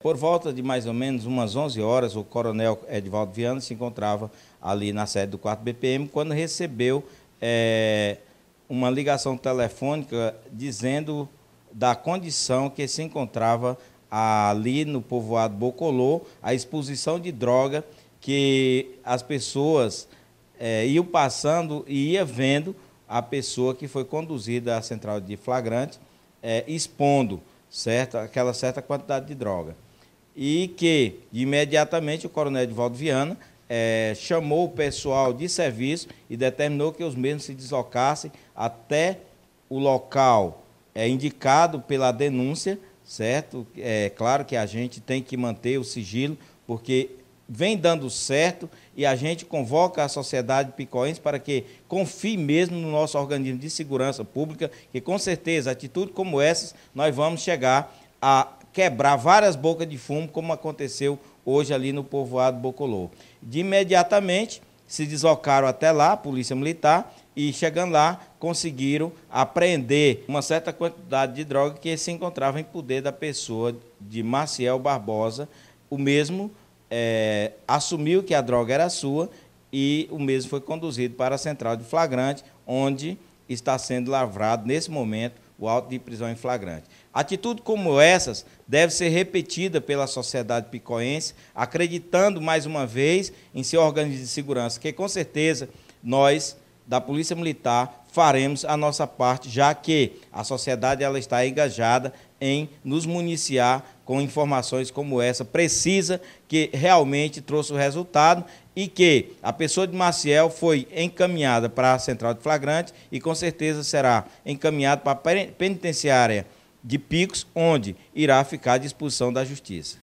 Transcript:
Por volta de mais ou menos umas 11 horas, o coronel Edvaldo Viana se encontrava ali na sede do 4 BPM quando recebeu é, uma ligação telefônica dizendo da condição que se encontrava ali no povoado Bocolô, a exposição de droga que as pessoas é, iam passando e ia vendo a pessoa que foi conduzida à central de flagrante é, expondo certa, aquela certa quantidade de droga e que imediatamente o coronel Edvaldo Viana é, chamou o pessoal de serviço e determinou que os mesmos se deslocassem até o local é, indicado pela denúncia, certo? É claro que a gente tem que manter o sigilo, porque vem dando certo e a gente convoca a sociedade picoense para que confie mesmo no nosso organismo de segurança pública, que com certeza, atitude como essas, nós vamos chegar a quebrar várias bocas de fumo, como aconteceu hoje ali no povoado Bocolô. De imediatamente se deslocaram até lá, a Polícia Militar, e chegando lá conseguiram apreender uma certa quantidade de droga que se encontrava em poder da pessoa de Maciel Barbosa. O mesmo é, assumiu que a droga era sua e o mesmo foi conduzido para a central de flagrante, onde está sendo lavrado nesse momento o auto de prisão em flagrante. Atitude como essas deve ser repetida pela sociedade picoense, acreditando mais uma vez em seu organismo de segurança, que com certeza nós da Polícia Militar faremos a nossa parte, já que a sociedade ela está engajada em nos municiar com informações como essa precisa, que realmente trouxe o resultado e que a pessoa de Maciel foi encaminhada para a central de flagrante e com certeza será encaminhada para a penitenciária de Picos, onde irá ficar à disposição da justiça.